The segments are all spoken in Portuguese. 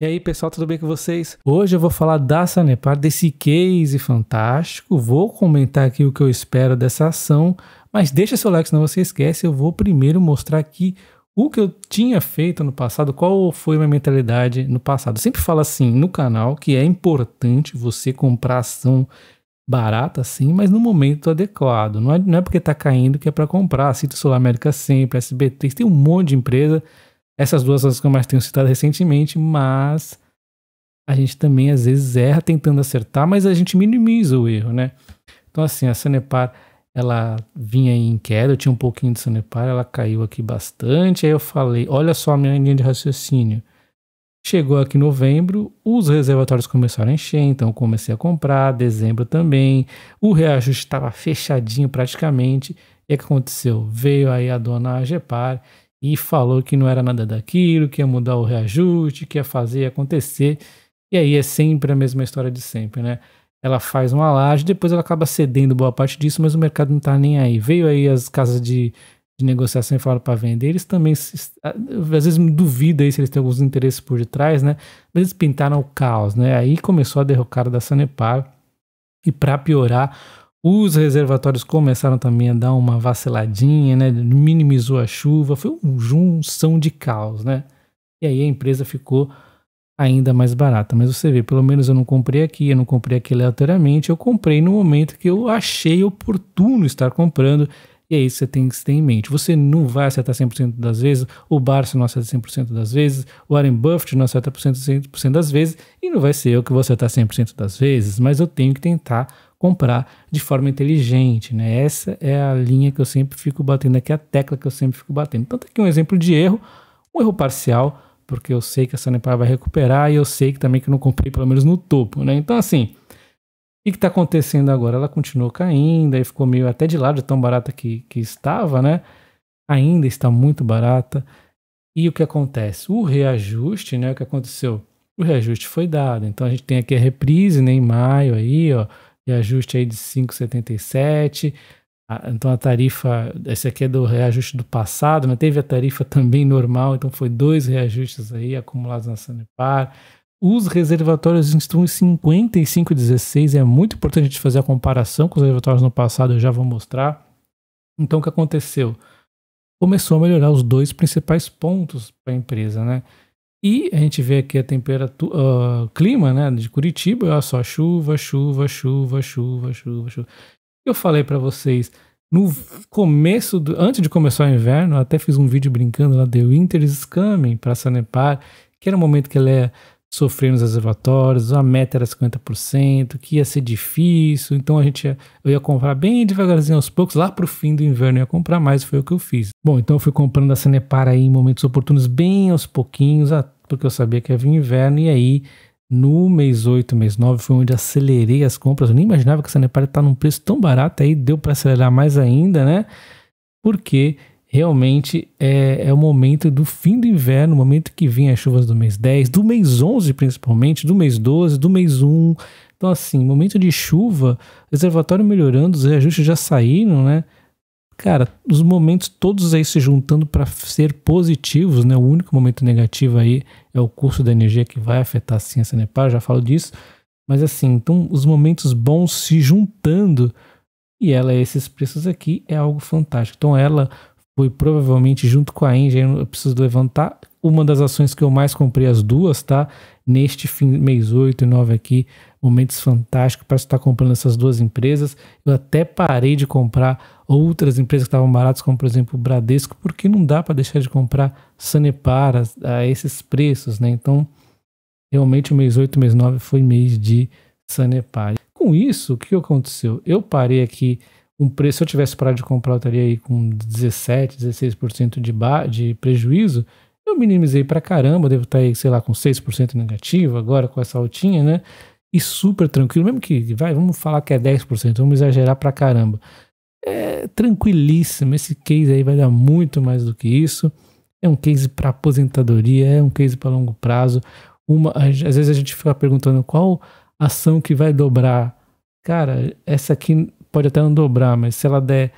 E aí, pessoal, tudo bem com vocês? Hoje eu vou falar da Sanepar, desse case fantástico. Vou comentar aqui o que eu espero dessa ação, mas deixa seu like, senão você esquece. Eu vou primeiro mostrar aqui o que eu tinha feito no passado, qual foi minha mentalidade no passado. Eu sempre falo assim no canal que é importante você comprar ação barata sim, mas no momento adequado. Não é, não é porque está caindo que é para comprar. Cito Sul América sempre, SBT, tem um monte de empresa essas duas são as que eu mais tenho citado recentemente, mas a gente também às vezes erra tentando acertar, mas a gente minimiza o erro, né? Então, assim, a Sanepar, ela vinha aí em queda, eu tinha um pouquinho de Sanepar, ela caiu aqui bastante, aí eu falei, olha só a minha linha de raciocínio. Chegou aqui novembro, os reservatórios começaram a encher, então comecei a comprar, dezembro também, o reajuste estava fechadinho praticamente, e o que aconteceu? Veio aí a dona Agepar e falou que não era nada daquilo, que ia mudar o reajuste, que ia fazer acontecer. E aí é sempre a mesma história de sempre, né? Ela faz uma laje, depois ela acaba cedendo boa parte disso, mas o mercado não tá nem aí. Veio aí as casas de, de negociação e falaram para vender. Eles também, se, às vezes, me duvida aí se eles têm alguns interesses por detrás, né? Mas eles pintaram o caos, né? Aí começou a derrocada da Sanepar. E para piorar, os reservatórios começaram também a dar uma vaciladinha, né? minimizou a chuva, foi um junção de caos, né? E aí a empresa ficou ainda mais barata. Mas você vê, pelo menos eu não comprei aqui, eu não comprei aqui aleatoriamente, eu comprei no momento que eu achei oportuno estar comprando. E é isso que você tem que ter em mente. Você não vai acertar 100% das vezes, o Barça não acerta 100% das vezes, o Warren Buffett não acerta 100% das vezes, e não vai ser eu que vou acertar 100% das vezes, mas eu tenho que tentar comprar de forma inteligente, né? Essa é a linha que eu sempre fico batendo aqui, é a tecla que eu sempre fico batendo. Então, tá aqui um exemplo de erro, um erro parcial, porque eu sei que a Sanepar vai recuperar e eu sei que também que eu não comprei pelo menos no topo, né? Então, assim, o que está acontecendo agora? Ela continuou caindo e ficou meio até de lado, tão barata que, que estava, né? Ainda está muito barata. E o que acontece? O reajuste, né? O que aconteceu? O reajuste foi dado. Então a gente tem aqui a reprise né, em maio aí, ó, reajuste aí de 5,77. Ah, então a tarifa, esse aqui é do reajuste do passado, mas teve a tarifa também normal, então foi dois reajustes aí acumulados na Sanepar. Os reservatórios estão em 55,16, é muito importante a gente fazer a comparação com os reservatórios no passado, eu já vou mostrar. Então o que aconteceu? Começou a melhorar os dois principais pontos para a empresa, né? E a gente vê aqui a temperatura, uh, clima, né, de Curitiba, olha só, chuva, chuva, chuva, chuva, chuva, chuva. Eu falei para vocês no começo do, antes de começar o inverno, até fiz um vídeo brincando lá de Winter is Coming para Sanepar, que era o momento que ela ia sofrer nos reservatórios, a meta era 50%, que ia ser difícil, então a gente ia, eu ia comprar bem devagarzinho aos poucos, lá pro fim do inverno ia comprar mais, foi o que eu fiz. Bom, então eu fui comprando a Sanepar aí em momentos oportunos, bem aos pouquinhos, até porque eu sabia que havia inverno, e aí no mês 8, mês 9 foi onde acelerei as compras. Eu nem imaginava que essa Nepal estava tá num preço tão barato, aí deu para acelerar mais ainda, né? Porque realmente é, é, o momento do fim do inverno, o momento que vem as chuvas do mês 10, do mês 11 principalmente, do mês 12, do mês 1. Então assim, momento de chuva, reservatório melhorando, os reajustes já saíram, né? cara, os momentos todos aí se juntando para ser positivos, né? O único momento negativo aí é o curso da energia que vai afetar a ciência Nepal, já falo disso. Mas assim, então os momentos bons se juntando e ela é esses preços aqui é algo fantástico. Então ela foi provavelmente junto com a Engie, eu preciso levantar, uma das ações que eu mais comprei, as duas, tá? Neste fim, mês 8 e 9 aqui, momentos fantásticos para estar comprando essas duas empresas. Eu até parei de comprar outras empresas que estavam baratas, como por exemplo o Bradesco, porque não dá para deixar de comprar Sanepar a, a esses preços, né? Então, realmente o mês 8 e mês 9 foi mês de Sanepar. Com isso, o que aconteceu? Eu parei aqui um preço, se eu tivesse parado de comprar, eu estaria aí com 17, 16% de, de prejuízo. Eu minimizei pra caramba, devo estar tá aí, sei lá, com 6% negativo agora com essa altinha, né? E super tranquilo, mesmo que, vai, vamos falar que é 10%, vamos exagerar pra caramba. É tranquilíssimo, esse case aí vai dar muito mais do que isso. É um case para aposentadoria, é um case para longo prazo. Uma, às vezes a gente fica perguntando qual ação que vai dobrar. Cara, essa aqui pode até não dobrar, mas se ela der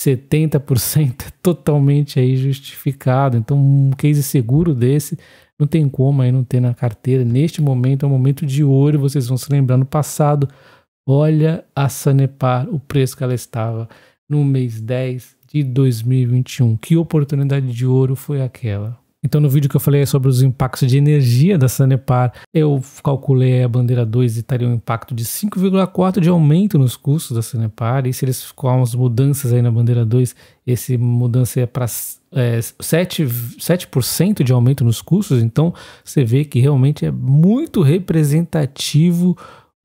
70% é totalmente aí justificado. Então, um case seguro desse não tem como aí não ter na carteira. Neste momento é um momento de ouro, vocês vão se lembrar no passado. Olha a Sanepar, o preço que ela estava no mês 10 de 2021. Que oportunidade de ouro foi aquela? Então, no vídeo que eu falei sobre os impactos de energia da Sanepar, eu calculei a bandeira 2 e teria um impacto de 5,4 de aumento nos custos da Sanepar. E se eles com as mudanças aí na bandeira 2, esse mudança é para é, 7%, 7 de aumento nos custos. Então, você vê que realmente é muito representativo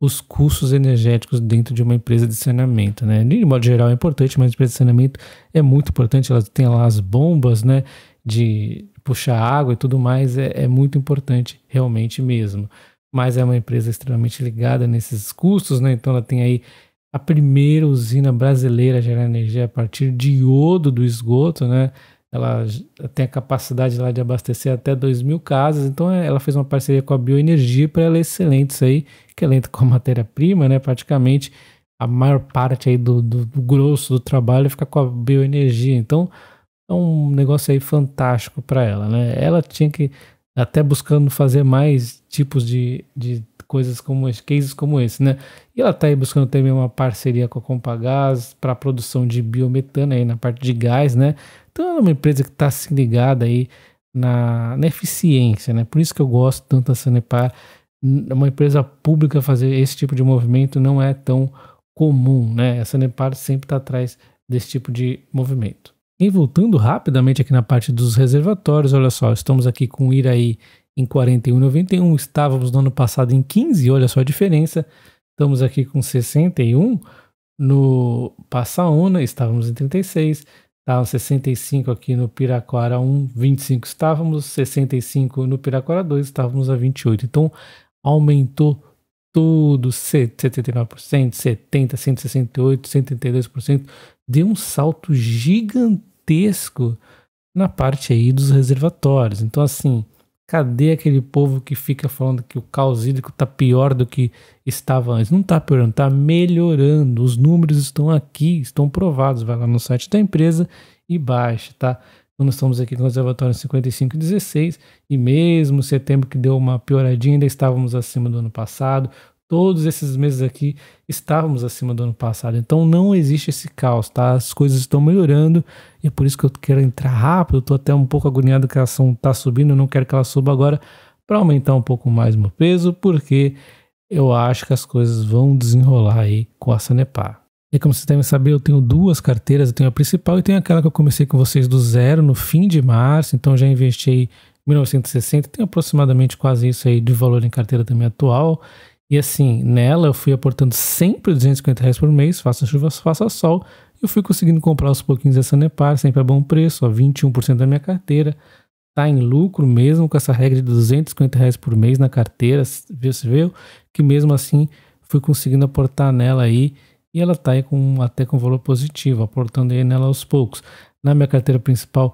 os custos energéticos dentro de uma empresa de saneamento, né? De modo geral é importante, mas a empresa de saneamento é muito importante, ela tem lá as bombas, né? De puxar água e tudo mais é, é muito importante, realmente mesmo. Mas é uma empresa extremamente ligada nesses custos, né? Então ela tem aí a primeira usina brasileira a gerar energia a partir de iodo do esgoto, né? Ela tem a capacidade lá de abastecer até 2 mil casas, então é, ela fez uma parceria com a Bioenergia para ela é excelente isso aí, que ela entra com a matéria-prima, né? Praticamente a maior parte aí do, do, do grosso do trabalho fica com a bioenergia. Então, é um negócio aí fantástico para ela, né? Ela tinha que até buscando fazer mais tipos de, de coisas como esse, cases como esse, né? E ela está aí buscando também uma parceria com a Compagás para a produção de biometano aí na parte de gás, né? Então ela é uma empresa que está se ligada aí na, na eficiência, né? Por isso que eu gosto tanto da Sanepar. Uma empresa pública fazer esse tipo de movimento não é tão comum, né? A Sanepar sempre está atrás desse tipo de movimento. E voltando rapidamente aqui na parte dos reservatórios, olha só, estamos aqui com o Iraí em 41,91, estávamos no ano passado em 15, olha só a diferença. Estamos aqui com 61 no Passaúna, estávamos em 36, estávamos 65 aqui no Piraquara 1, 25 estávamos, 65 no Piraquara 2, estávamos a 28. Então aumentou tudo, 79%, 70%, 168%, 132%, deu um salto gigantesco na parte aí dos reservatórios. Então, assim, cadê aquele povo que fica falando que o caos hídrico está pior do que estava antes? Não está piorando, está melhorando. Os números estão aqui, estão provados. Vai lá no site da empresa e baixa, tá? Nós estamos aqui com o Conservatório 55,16 e mesmo setembro que deu uma pioradinha, ainda estávamos acima do ano passado. Todos esses meses aqui estávamos acima do ano passado. Então não existe esse caos, tá? As coisas estão melhorando e é por isso que eu quero entrar rápido. estou até um pouco agoniado que a ação tá subindo, eu não quero que ela suba agora para aumentar um pouco mais meu peso, porque eu acho que as coisas vão desenrolar aí com a Sanepar. E como vocês devem saber, eu tenho duas carteiras, eu tenho a principal e tenho aquela que eu comecei com vocês do zero no fim de março, então já investi 1960, tenho aproximadamente quase isso aí de valor em carteira também atual. E assim, nela eu fui aportando sempre 250 reais por mês, faça chuva, faça sol, e eu fui conseguindo comprar aos pouquinhos essa Nepar, sempre a bom preço, ó, 21% da minha carteira, tá em lucro mesmo com essa regra de 250 reais por mês na carteira, você viu? Que mesmo assim fui conseguindo aportar nela aí e ela está aí com, até com valor positivo, aportando aí nela aos poucos. Na minha carteira principal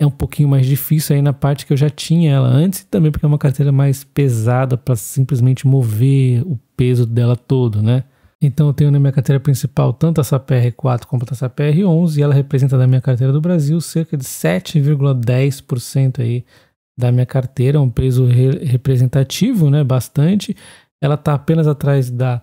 é um pouquinho mais difícil aí na parte que eu já tinha ela antes, e também porque é uma carteira mais pesada para simplesmente mover o peso dela todo, né? Então eu tenho na minha carteira principal tanto essa PR4 quanto essa PR11 e ela representa da minha carteira do Brasil cerca de 7,10% aí da minha carteira, é um peso re representativo, né, bastante. Ela está apenas atrás da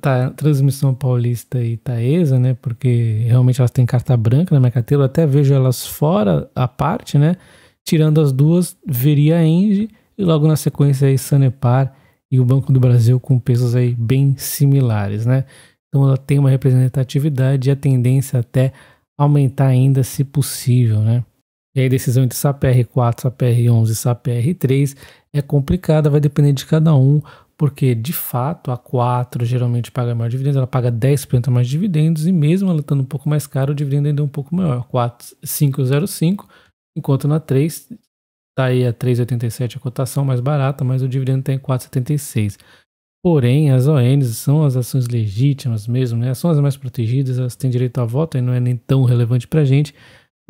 tá, Transmissão Paulista e Taesa, né? Porque realmente elas têm carta branca na minha carteira. Eu até vejo elas fora a parte, né? Tirando as duas, veria a Engie e logo na sequência aí Sanepar e o Banco do Brasil com pesos aí bem similares, né? Então ela tem uma representatividade e a tendência até aumentar ainda se possível, né? E aí a decisão entre SAPR4, SAPR11 e SAPR3 é complicada, vai depender de cada um, porque de fato a 4 geralmente paga mais dividendos, ela paga 10% mais dividendos e mesmo ela estando um pouco mais cara, o dividendo ainda é um pouco maior, 4, 5,05, enquanto na 3 está aí a 3,87 a cotação mais barata, mas o dividendo tem tá em 4,76. Porém, as ONs são as ações legítimas mesmo, né? são as mais protegidas, elas têm direito a voto e não é nem tão relevante para a gente,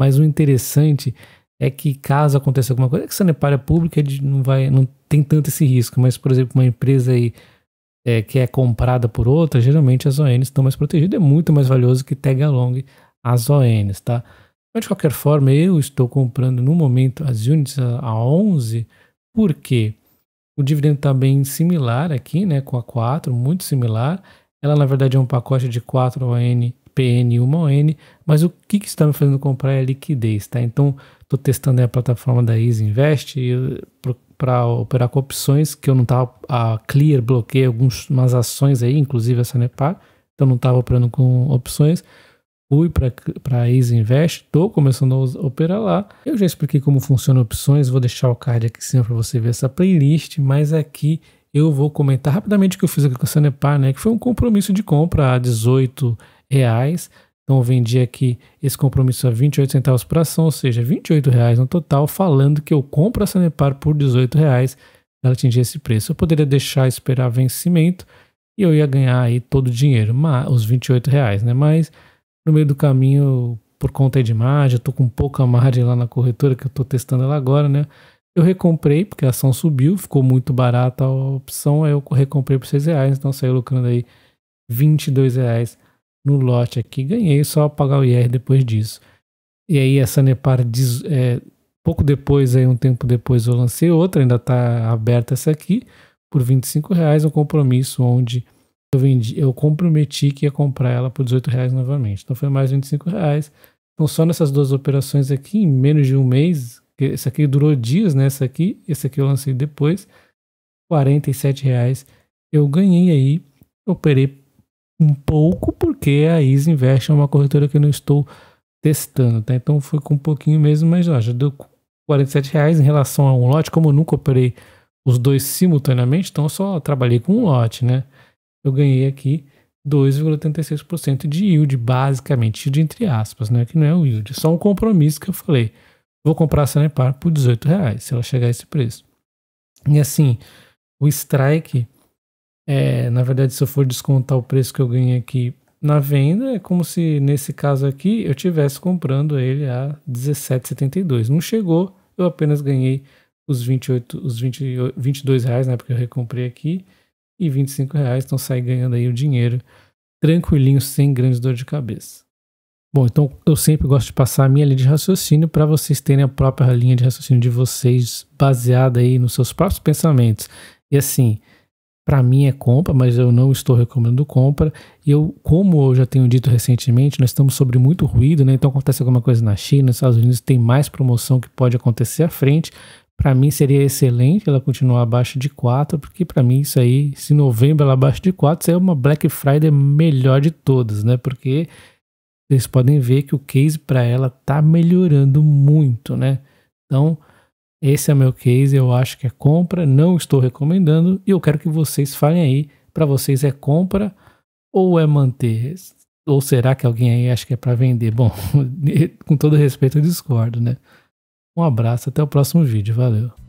mas o interessante é é que caso aconteça alguma coisa, é que Sanepar é pública, não, vai, não tem tanto esse risco, mas, por exemplo, uma empresa aí é, que é comprada por outra, geralmente as ONs estão mais protegidas, é muito mais valioso que tag along as ONs, tá? Mas de qualquer forma, eu estou comprando no momento as units a, a 11, porque o dividendo está bem similar aqui, né, com a 4, muito similar. Ela na verdade é um pacote de 4 ON, PN e 1 ON, mas o que, que está me fazendo comprar é a liquidez, tá? Então, Estou testando a plataforma da Easy Invest para operar com opções que eu não estava. A Clear bloqueei algumas ações aí, inclusive a Sanepar. Então não estava operando com opções. Fui para a Easy Invest, estou começando a operar lá. Eu já expliquei como funciona opções, vou deixar o card aqui cima para você ver essa playlist, mas aqui eu vou comentar rapidamente o que eu fiz aqui com a Sanepar, né? Que foi um compromisso de compra a 18 reais então vendi aqui esse compromisso a 28 centavos por ação, ou seja, 28 reais no total, falando que eu compro a Sanepar por 18 reais ela atingir esse preço. Eu poderia deixar esperar vencimento e eu ia ganhar aí todo o dinheiro, mas, os 28 reais, né? Mas no meio do caminho, por conta de margem, eu tô com pouca margem lá na corretora que eu tô testando ela agora, né? Eu recomprei porque a ação subiu, ficou muito barata a opção, aí eu recomprei por 6 reais, então saiu lucrando aí 22 reais no lote aqui, ganhei só pagar o IR depois disso. E aí a Sanepar diz, é, pouco depois, aí um tempo depois eu lancei outra, ainda está aberta essa aqui, por 25 reais, um compromisso onde eu vendi, eu comprometi que ia comprar ela por 18 reais novamente. Então foi mais 25 reais. Então só nessas duas operações aqui, em menos de um mês, essa aqui durou dias, né? Essa aqui, esse aqui eu lancei depois, 47 reais eu ganhei aí, operei um pouco, porque a Easy Invest é uma corretora que eu não estou testando, tá? Então foi com um pouquinho mesmo, mas ó, já deu 47 reais em relação a um lote, como eu nunca operei os dois simultaneamente, então eu só trabalhei com um lote, né? Eu ganhei aqui 2,36% de yield, basicamente, yield entre aspas, né? Que não é o yield, é só um compromisso que eu falei. Vou comprar a Sanepar por 18 reais, se ela chegar a esse preço. E assim, o strike é, na verdade, se eu for descontar o preço que eu ganhei aqui na venda, é como se nesse caso aqui eu tivesse comprando ele a 17,72. Não chegou, eu apenas ganhei os 28, os 20, 22 reais, né, porque eu recomprei aqui, e 25 reais, então sai ganhando aí o dinheiro tranquilinho, sem grandes dor de cabeça. Bom, então eu sempre gosto de passar a minha linha de raciocínio para vocês terem a própria linha de raciocínio de vocês baseada aí nos seus próprios pensamentos. E assim, para mim é compra, mas eu não estou recomendando compra. E eu, como eu já tenho dito recentemente, nós estamos sobre muito ruído, né? Então acontece alguma coisa na China, nos Estados Unidos tem mais promoção que pode acontecer à frente. Para mim seria excelente ela continuar abaixo de 4, porque para mim isso aí, se novembro ela abaixo de 4, isso é uma Black Friday melhor de todas, né? Porque vocês podem ver que o case para ela tá melhorando muito, né? Então, esse é o meu case, eu acho que é compra, não estou recomendando e eu quero que vocês falem aí, para vocês é compra ou é manter? Ou será que alguém aí acha que é para vender? Bom, com todo respeito eu discordo, né? Um abraço, até o próximo vídeo, valeu.